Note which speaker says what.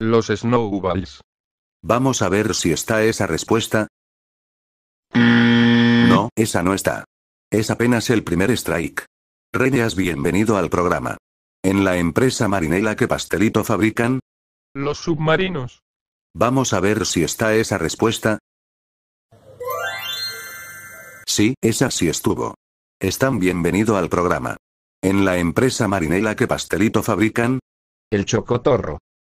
Speaker 1: Los snowballs. Vamos a ver si está esa respuesta. No, esa no está. Es apenas el primer strike. Reyes, bienvenido al programa. En la empresa marinela que pastelito fabrican.
Speaker 2: Los submarinos.
Speaker 1: Vamos a ver si está esa respuesta. Sí, esa sí estuvo. Están bienvenido al programa. En la empresa marinela que pastelito fabrican. El chocotorro.